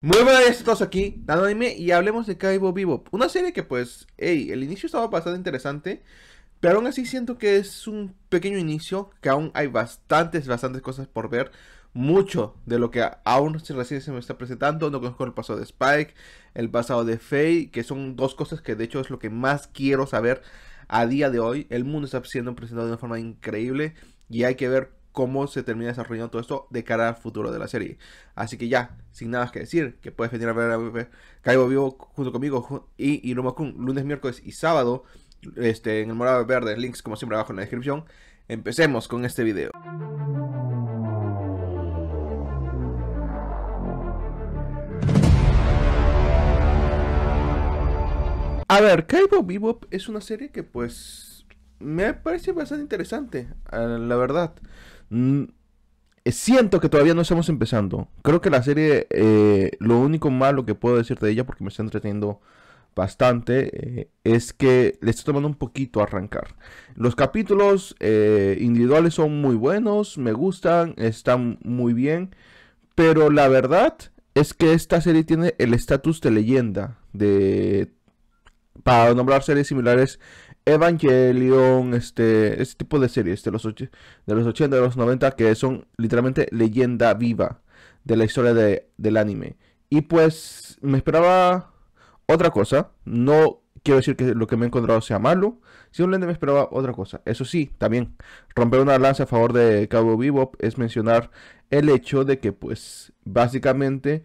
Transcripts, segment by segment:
Muy buenas a todos aquí, Dano y hablemos de Kaibo Vivo, Una serie que pues, hey, el inicio estaba bastante interesante, pero aún así siento que es un pequeño inicio, que aún hay bastantes, bastantes cosas por ver. Mucho de lo que aún recién se me está presentando, no conozco el pasado de Spike, el pasado de Faye, que son dos cosas que de hecho es lo que más quiero saber a día de hoy. El mundo está siendo presentado de una forma increíble y hay que ver cómo se termina desarrollando todo esto de cara al futuro de la serie. Así que ya, sin nada más que decir, que puedes venir a ver a Vivo junto conmigo y Iruma Kun lunes, miércoles y sábado este, en el morado verde, links como siempre abajo en la descripción. Empecemos con este video. A ver, Kaibo Vivo es una serie que pues me parece bastante interesante, eh, la verdad. Mm, eh, siento que todavía no estamos empezando. Creo que la serie, eh, lo único malo que puedo decirte de ella, porque me está entreteniendo bastante, eh, es que le está tomando un poquito arrancar. Los capítulos individuales son muy buenos, me gustan, están muy bien, pero la verdad es que esta serie tiene el estatus de leyenda, de... Para nombrar series similares Evangelion, este, este tipo de series de los, de los 80, de los 90, que son literalmente leyenda viva de la historia del anime. Y pues me esperaba otra cosa. No quiero decir que lo que me he encontrado sea malo, simplemente me esperaba otra cosa. Eso sí, también romper una lanza a favor de Cabo Bebop es mencionar el hecho de que pues básicamente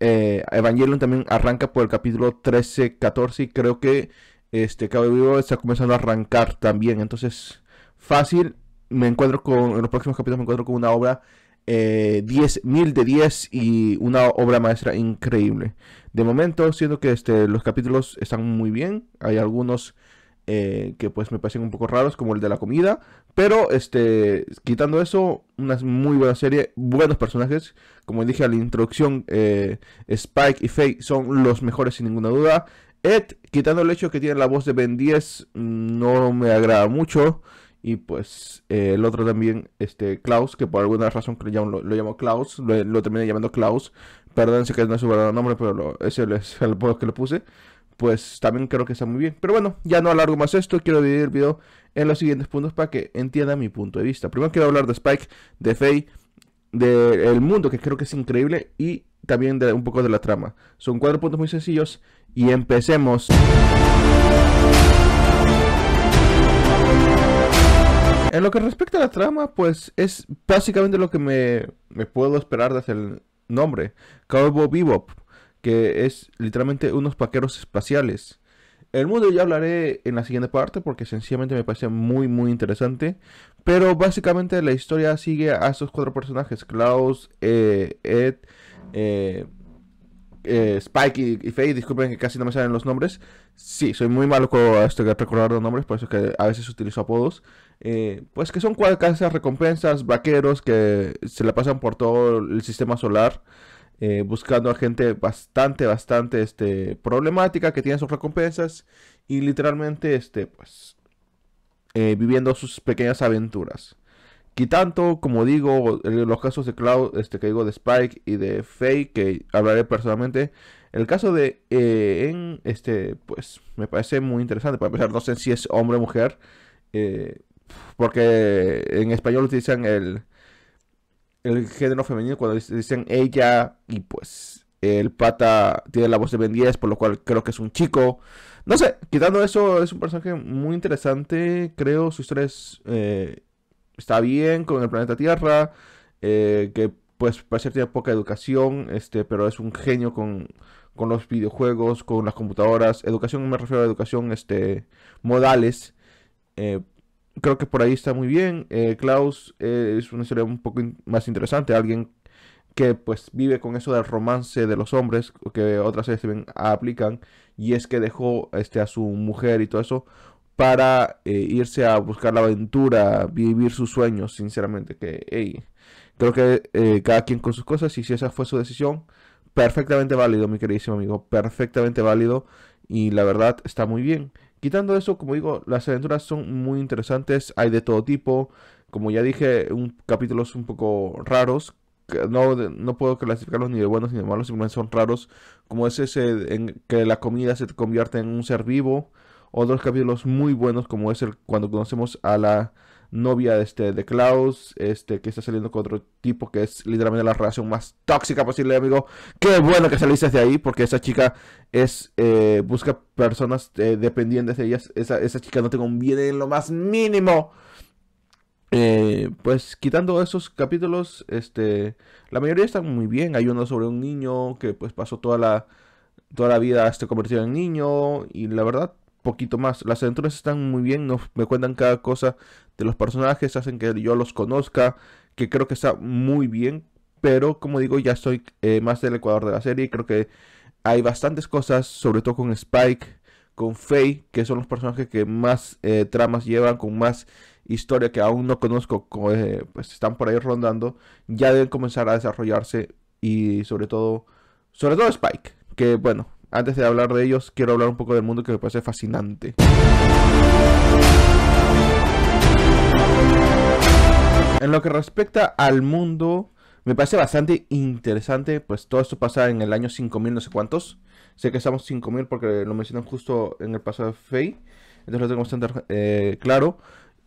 eh, Evangelion también arranca por el capítulo 13, 14 y creo que este Cabo Vivo está comenzando a arrancar también. Entonces, fácil. Me encuentro con. En los próximos capítulos me encuentro con una obra eh, de 10 y una obra maestra increíble. De momento, siento que este, los capítulos están muy bien. Hay algunos eh, que pues me parecen un poco raros, como el de la comida. Pero este, quitando eso, una muy buena serie, buenos personajes. Como dije a la introducción, eh, Spike y Faye son los mejores sin ninguna duda. Ed, quitando el hecho que tiene la voz de Ben 10, no me agrada mucho. Y pues eh, el otro también, este Klaus, que por alguna razón lo, lo llamo Klaus, lo, terminé llamando Klaus. Perdón si que no es su verdadero nombre, pero ese es el voz que le puse. Pues también creo que está muy bien. Pero bueno, ya no alargo más esto. Quiero dividir el video en los siguientes puntos para que entienda mi punto de vista. Primero quiero hablar de Spike, de Faye, del mundo, que creo que es increíble. Y también de, un poco de la trama. Son cuatro puntos muy sencillos y empecemos. En lo que respecta a la trama, pues es básicamente lo que me, puedo esperar desde el nombre. Cowboy Bebop, que es literalmente unos paqueros espaciales. El mundo ya hablaré en la siguiente parte porque sencillamente me parece muy muy interesante. Pero básicamente la historia sigue a esos cuatro personajes, Klaus, e, Ed, eh, eh, Spike y, Faye, disculpen que casi no me salen los nombres. Sí, soy muy malo con esto que recordar los nombres, por eso que a veces utilizo apodos. Eh, pues que son cuadras, recompensas, vaqueros que se la pasan por todo el sistema solar. buscando a gente bastante, bastante este, problemática que tiene sus recompensas y literalmente este, pues, viviendo sus pequeñas aventuras. Y tanto, como digo, los casos de Cloud, este que digo de Spike y de Faye, que hablaré personalmente. El caso de eh, en este, pues me parece muy interesante. Para empezar, no sé si es hombre o mujer, eh, porque en español utilizan el, el género femenino cuando dicen ella y pues el pata tiene la voz de Ben 10, por lo cual creo que es un chico. No sé, quitando eso, es un personaje muy interesante. Creo sus tres... Eh, está bien con el planeta Tierra, eh, que pues parece que tiene poca educación, este, pero es un genio con, los videojuegos, con las computadoras, educación me refiero a educación, este, modales. Eh, creo que por ahí está muy bien. Eh, Klaus es una historia un poco más interesante, alguien que pues vive con eso del romance de los hombres que otras veces aplican y es que dejó este a su mujer y todo eso para eh, irse a buscar la aventura, vivir sus sueños, sinceramente. Que creo que eh, cada quien con sus cosas y si esa fue su decisión, perfectamente válido, mi queridísimo amigo, perfectamente válido y la verdad está muy bien. Quitando eso, como digo, las aventuras son muy interesantes, hay de todo tipo. Como ya dije, un, capítulos un poco raros no, no, puedo clasificarlos ni de buenos ni de malos, simplemente son raros, como es ese en que la comida se convierte en un ser vivo, otros capítulos muy buenos como es el cuando conocemos a la novia de, este, de Klaus, este, que está saliendo con otro tipo que es literalmente la relación más tóxica posible, amigo. Qué bueno que saliste de ahí, porque esa chica es eh, busca personas eh, dependientes de ellas. Esa, chica no te conviene en lo más mínimo. Eh, pues quitando esos capítulos, este, la mayoría están muy bien. Hay uno sobre un niño que pues pasó toda la, toda la vida este, convertido en niño y la verdad poquito más. Las aventuras están muy bien, me cuentan cada cosa de los personajes, hacen que yo los conozca, que creo que está muy bien. Pero como digo, ya soy eh, más del Ecuador de la serie y creo que hay bastantes cosas, sobre todo con Spike, con Faye, que son los personajes que más eh, tramas llevan, con más historia que aún no conozco, eh, pues están por ahí rondando, ya deben comenzar a desarrollarse y sobre todo, sobre todo Spike, que bueno, antes de hablar de ellos, quiero hablar un poco del mundo que me parece fascinante. En lo que respecta al mundo, me parece bastante interesante, pues todo esto pasa en el año 5000 no sé cuántos. Sé que estamos 5000 porque lo mencionan justo en el pasado de Fey, entonces lo tengo bastante eh, claro.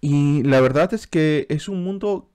Y la verdad es que es un mundo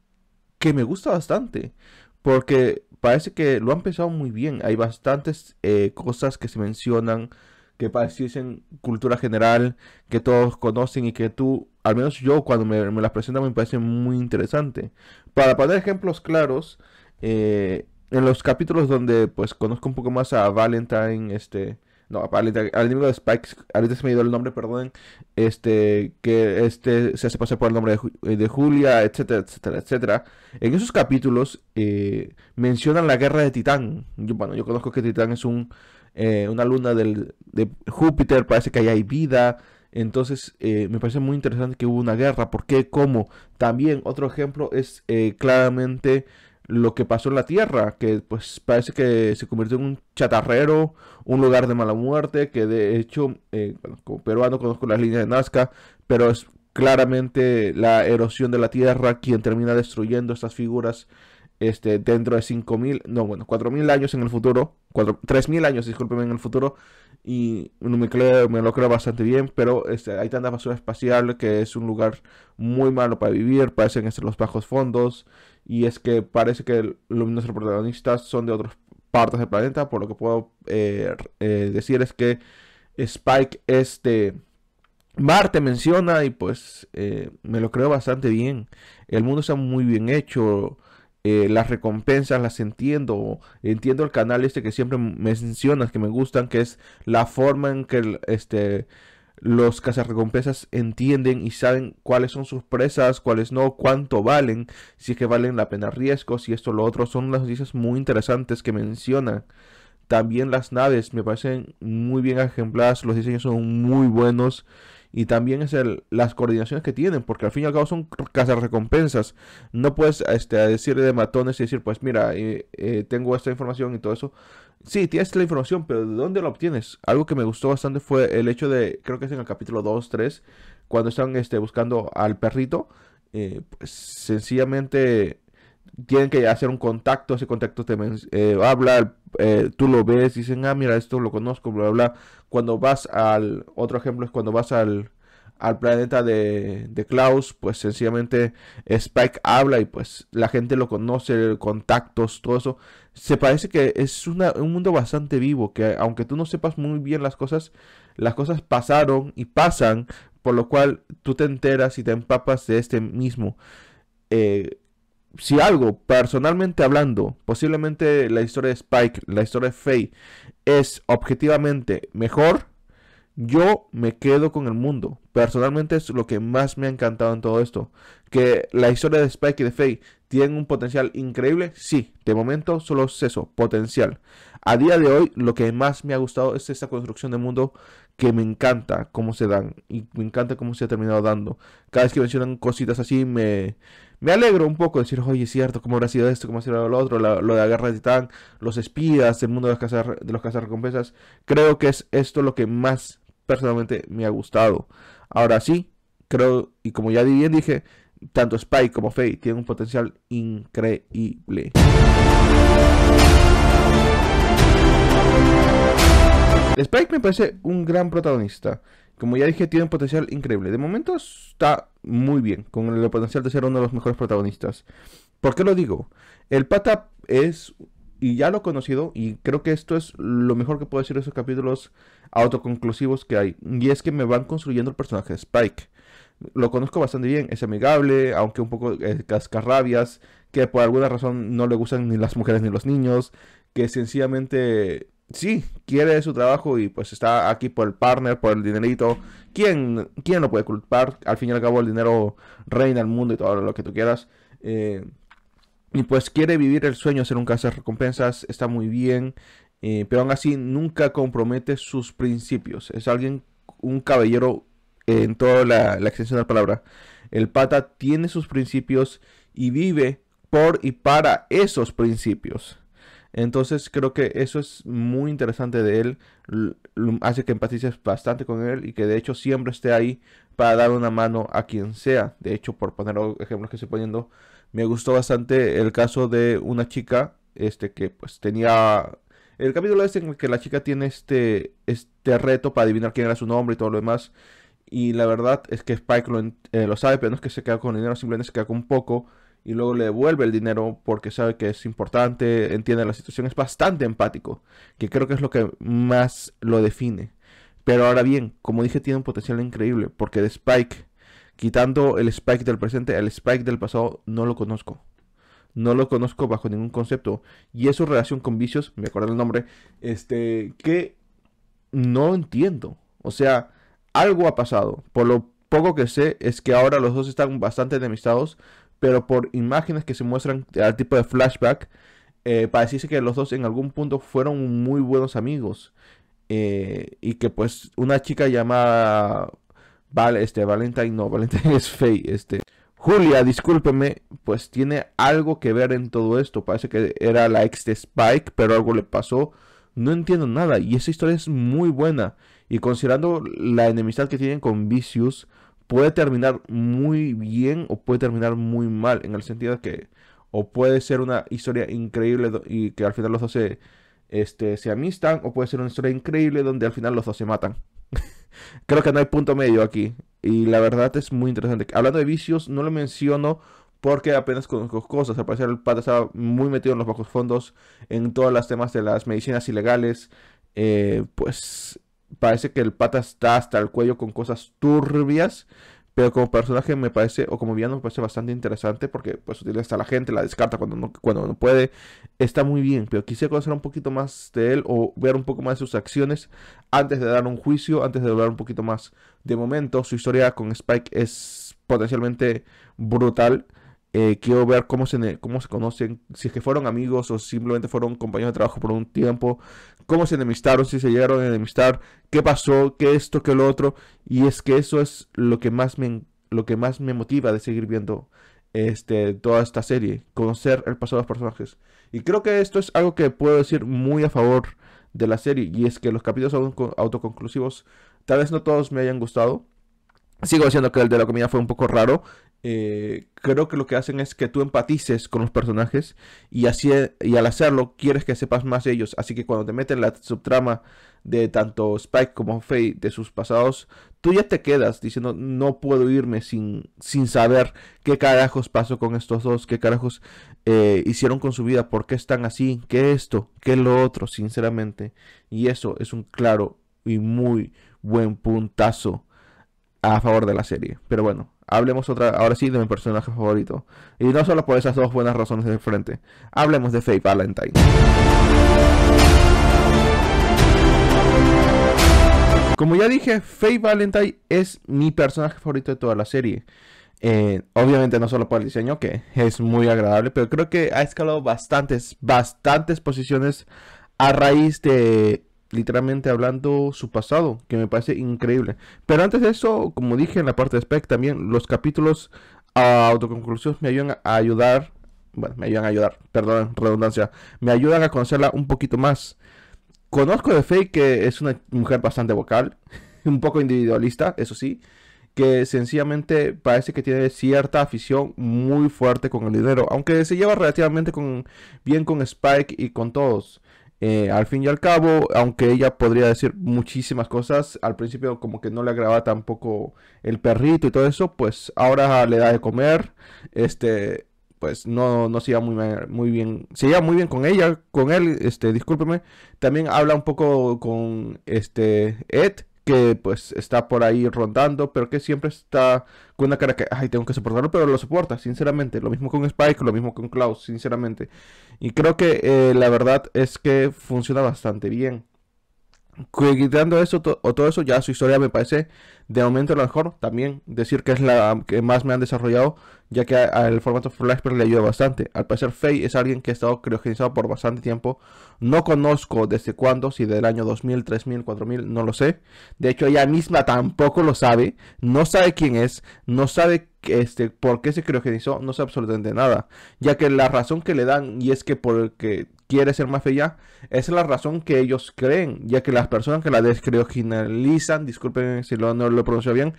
que me gusta bastante, porque parece que lo han pensado muy bien. Hay bastantes eh, cosas que se mencionan que pareciesen cultura general, que todos conocen y que tú, al menos yo cuando me, las presentas me parece muy interesante. Para poner ejemplos claros, eh, en los capítulos donde pues conozco un poco más a Valentine, este, no, al, al de spikes ahorita se me dio el nombre, perdón. Este, que este se hace pasar por el nombre de, eh, Julia, etcétera, etcétera, etcétera. En esos capítulos eh, mencionan la guerra de Titán. bueno, yo conozco que Titán es un, eh, una luna de Júpiter, parece que ahí hay vida. Entonces, me parece muy interesante que hubo una guerra. ¿Por qué? ¿Cómo? También, otro ejemplo es claramente lo que pasó en la Tierra, que pues parece que se convirtió en un chatarrero, un lugar de mala muerte, que de hecho, eh, como peruano conozco las líneas de Nazca, pero es claramente la erosión de la Tierra quien termina destruyendo estas figuras este, dentro de 5.000, no, bueno, 4.000 años en el futuro, 3.000 años, discúlpenme, en el futuro, y no me, creo, me lo creo bastante bien, pero este, hay tanta basura espacial que es un lugar muy malo para vivir, parecen ser los bajos fondos, y es que parece que los nuestros protagonistas son de otras partes del planeta, por lo que puedo eh, eh, decir es que Spike este Marte menciona y pues eh, me lo creo bastante bien. El mundo está muy bien hecho. las recompensas las entiendo. Entiendo el canal este que siempre mencionas que me gustan, que es la forma en que este los cazarrecompensas entienden y saben cuáles son sus presas, cuáles no, cuánto valen, si es que valen la pena riesgos si esto lo otro. Son las noticias muy interesantes que mencionan. También las naves me parecen muy bien ejempladas, los diseños son muy buenos y también es el, las coordinaciones que tienen, porque al fin y al cabo son cazarrecompensas. No puedes este, decir de matones y decir, pues mira, eh, eh, tengo esta información y todo eso, Sí, tienes la información, pero ¿de dónde la obtienes? Algo que me gustó bastante fue el hecho de, creo que es en el capítulo 2, 3, cuando están este, buscando al perrito, eh, pues, sencillamente tienen que hacer un contacto, ese contacto te eh, habla, eh, tú lo ves, dicen, ah, mira, esto lo conozco, bla, bla. Cuando vas al, otro ejemplo es cuando vas al, al planeta de, de Klaus, pues sencillamente Spike habla y pues la gente lo conoce, contactos, todo eso. Se parece que es un mundo bastante vivo, que aunque tú no sepas muy bien las cosas, las cosas pasaron y pasan, por lo cual tú te enteras y te empapas de este mismo. Eh, si algo, personalmente hablando, posiblemente la historia de Spike, la historia de Faye, es objetivamente mejor, yo me quedo con el mundo. Personalmente es lo que más me ha encantado en todo esto. Que la historia de Spike y de Faye tienen un potencial increíble. Sí, de momento solo es eso, potencial. A día de hoy lo que más me ha gustado es esta construcción de mundo que me encanta cómo se dan y me encanta cómo se ha terminado dando. Cada vez que mencionan cositas así me, me alegro un poco de decir, oye, es cierto, cómo habrá sido esto, cómo ha sido lo otro, lo de la guerra de Titán, los espías, el mundo de, las de los recompensas. Creo que es esto lo que más personalmente me ha gustado. Ahora sí, creo, y como ya bien dije, tanto Spike como Faye tienen un potencial increíble. Spike me parece un gran protagonista. Como ya dije, tiene un potencial increíble. De momento está muy bien, con el potencial de ser uno de los mejores protagonistas. ¿Por qué lo digo? El pata es y ya lo he conocido, y creo que esto es lo mejor que puedo decir de esos capítulos autoconclusivos que hay, y es que me van construyendo el personaje de Spike. Lo conozco bastante bien, es amigable, aunque un poco eh, cascarrabias, que por alguna razón no le gustan ni las mujeres ni los niños, que sencillamente sí, quiere su trabajo y pues está aquí por el partner, por el dinerito. ¿Quién, quién lo puede culpar? Al fin y al cabo el dinero reina el mundo y todo lo que tú quieras. Eh, y pues quiere vivir el sueño, hacer un caso de recompensas, está muy bien, eh, pero aún así nunca compromete sus principios. Es alguien, un caballero en toda la, la extensión de la palabra. El pata tiene sus principios y vive por y para esos principios. Entonces creo que eso es muy interesante de él, hace que empatices bastante con él y que de hecho siempre esté ahí para dar una mano a quien sea. De hecho, por poner ejemplos que estoy poniendo, me gustó bastante el caso de una chica este que pues tenía el capítulo es en el que la chica tiene este este reto para adivinar quién era su nombre y todo lo demás y la verdad es que Spike lo, eh, lo sabe pero no es que se queda con dinero simplemente se queda con un poco y luego le devuelve el dinero porque sabe que es importante entiende la situación es bastante empático que creo que es lo que más lo define pero ahora bien como dije tiene un potencial increíble porque de Spike Quitando el Spike del presente, el Spike del pasado no lo conozco. No lo conozco bajo ningún concepto. Y es su relación con vicios, me acuerdo el nombre, este, que no entiendo. O sea, algo ha pasado. Por lo poco que sé es que ahora los dos están bastante enemistados, pero por imágenes que se muestran al tipo de flashback, eh, que los dos en algún punto fueron muy buenos amigos. Eh, y que pues una chica llamada Vale, este, Valentine no, Valentine es Faye, este. Julia, discúlpeme, pues tiene algo que ver en todo esto. Parece que era la ex de Spike, pero algo le pasó. No entiendo nada. Y esa historia es muy buena. Y considerando la enemistad que tienen con Vicious, puede terminar muy bien o puede terminar muy mal. En el sentido de que. O puede ser una historia increíble y que al final los dos este, se amistan. O puede ser una historia increíble donde al final los dos se matan. Creo que no hay punto medio aquí. Y la verdad es muy interesante. Hablando de vicios, no lo menciono porque apenas conozco cosas. Al parecer el pata estaba muy metido en los bajos fondos, en todos los temas de las medicinas ilegales. Eh, pues parece que el pata está hasta el cuello con cosas turbias. Pero como personaje me parece, o como villano me parece bastante interesante porque pues utiliza a la gente, la descarta cuando no, cuando no puede. Está muy bien, pero quisiera conocer un poquito más de él o ver un poco más de sus acciones antes de dar un juicio, antes de hablar un poquito más. De momento, su historia con Spike es potencialmente brutal. Eh, quiero ver cómo se, cómo se conocen, si es que fueron amigos o simplemente fueron compañeros de trabajo por un tiempo, cómo se enemistaron, si se llegaron a enemistar, qué pasó, qué esto, qué lo otro. Y es que eso es lo que más me, lo que más me motiva de seguir viendo este, toda esta serie, conocer el pasado de los personajes. Y creo que esto es algo que puedo decir muy a favor de la serie, y es que los capítulos autoconclusivos, tal vez no todos me hayan gustado, Sigo diciendo que el de la comida fue un poco raro eh, creo que lo que hacen es que tú empatices con los personajes y, así, y al hacerlo quieres que sepas más de ellos. Así que cuando te meten la subtrama de tanto Spike como Faye de sus pasados, tú ya te quedas diciendo no puedo irme sin, sin saber qué carajos pasó con estos dos, qué carajos eh, hicieron con su vida, por qué están así, qué esto, qué lo otro, sinceramente. Y eso es un claro y muy buen puntazo a favor de la serie. Pero bueno, Hablemos otra, ahora sí de mi personaje favorito. Y no solo por esas dos buenas razones de frente. Hablemos de Faye Valentine. Como ya dije, Faye Valentine es mi personaje favorito de toda la serie. Eh, obviamente no solo por el diseño, que es muy agradable, pero creo que ha escalado bastantes, bastantes posiciones a raíz de literalmente hablando su pasado, que me parece increíble. Pero antes de eso, como dije en la parte de spec también, los capítulos a ah, autoconclusivos me ayudan a ayudar, bueno, me ayudan a ayudar, perdón, redundancia, me ayudan a conocerla un poquito más. Conozco de Faye que es una mujer bastante vocal, un poco individualista, eso sí, que sencillamente parece que tiene cierta afición muy fuerte con el dinero, aunque se lleva relativamente con, bien con Spike y con todos eh, al fin y al cabo, aunque ella podría decir muchísimas cosas, al principio como que no le agradaba tampoco el perrito y todo eso, pues ahora le da de comer, este, pues no, no se iba muy, muy bien, se iba muy bien con ella, con él, este, discúlpeme, también habla un poco con este Ed, que pues está por ahí rondando, pero que siempre está con una cara que, ay, tengo que soportarlo, pero lo soporta, sinceramente. Lo mismo con Spike, lo mismo con Klaus, sinceramente. Y creo que eh, la verdad es que funciona bastante bien quitando eso o todo eso, ya su historia me parece de momento lo mejor. También decir que es la que más me han desarrollado, ya que al formato Flashback le ayuda bastante. Al parecer, Faye es alguien que ha estado criogenizado por bastante tiempo. No conozco desde cuándo, si del año 2000, 3000, 4000, no lo sé. De hecho, ella misma tampoco lo sabe. No sabe quién es, no sabe este, por qué se criogenizó, no sabe absolutamente nada. Ya que la razón que le dan, y es que por quiere ser más bella, esa es la razón que ellos creen, ya que las personas que la descriogenalizan, disculpen si lo, no lo pronuncio bien,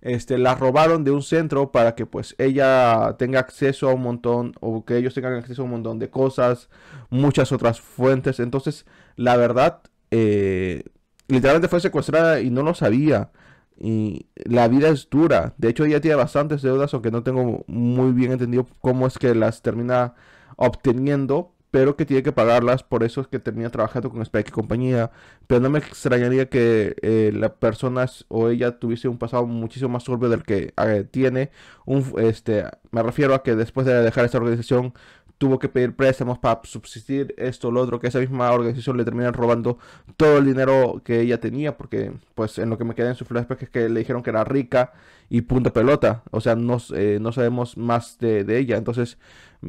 este, la robaron de un centro para que pues ella tenga acceso a un montón o que ellos tengan acceso a un montón de cosas, muchas otras fuentes. Entonces, la verdad, eh, literalmente fue secuestrada y no lo sabía. Y la vida es dura. De hecho, ella tiene bastantes deudas, aunque no tengo muy bien entendido cómo es que las termina obteniendo pero que tiene que pagarlas, por eso es que termina trabajando con Spike y compañía. Pero no me extrañaría que eh, la persona o ella tuviese un pasado muchísimo más turbio del que eh, tiene. Un, este, me refiero a que después de dejar esa organización tuvo que pedir préstamos para subsistir esto, o lo otro, que esa misma organización le terminan robando todo el dinero que ella tenía, porque pues en lo que me queda en su flashback es que le dijeron que era rica y punta pelota, o sea, eh, no, sabemos más de, ella, entonces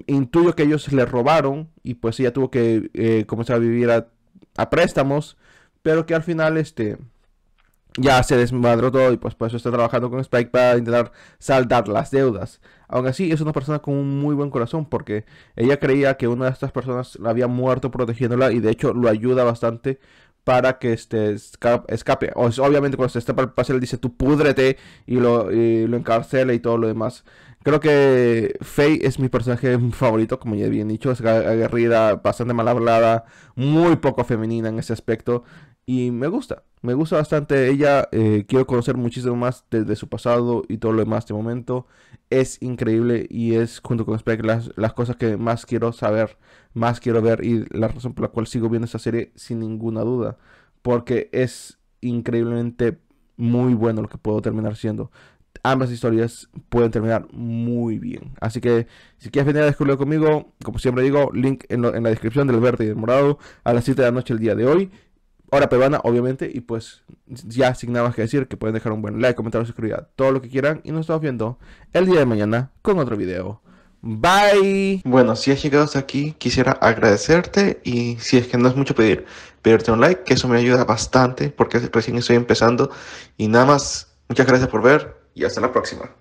intuyo que ellos le robaron y pues ella tuvo que eh, comenzar a vivir a, a préstamos, pero que al final este ya se desmadró todo y pues por eso está trabajando con Spike para intentar saldar las deudas. Aunque así es una persona con un muy buen corazón porque ella creía que una de estas personas la había muerto protegiéndola y de hecho lo ayuda bastante para que este escape. O obviamente cuando se está para el él dice tú pudrete y lo, encarcela y todo lo demás. Creo que Faye es mi personaje favorito, como ya bien dicho, es aguerrida, bastante mal hablada, muy poco femenina en ese aspecto. Y me gusta, me gusta bastante ella. Eh, quiero conocer muchísimo más desde de su pasado y todo lo demás de momento. Es increíble y es junto con Spec las, las cosas que más quiero saber, más quiero ver y la razón por la cual sigo viendo esta serie sin ninguna duda. Porque es increíblemente muy bueno lo que puedo terminar siendo ambas historias pueden terminar muy bien. Así que si quieres venir a descubrirlo conmigo, como siempre digo, link en, en la descripción del verde y del morado a las 7 de la noche el día de hoy hora peruana, obviamente. Y pues ya sin nada que decir, que pueden dejar un buen like, comentar, suscribir, todo lo que quieran. Y nos estamos viendo el día de mañana con otro video. Bye. Bueno, si has llegado hasta aquí, quisiera agradecerte y si es que no es mucho pedir, pedirte un like, que eso me ayuda bastante porque recién estoy empezando. Y nada más, muchas gracias por ver y hasta la próxima.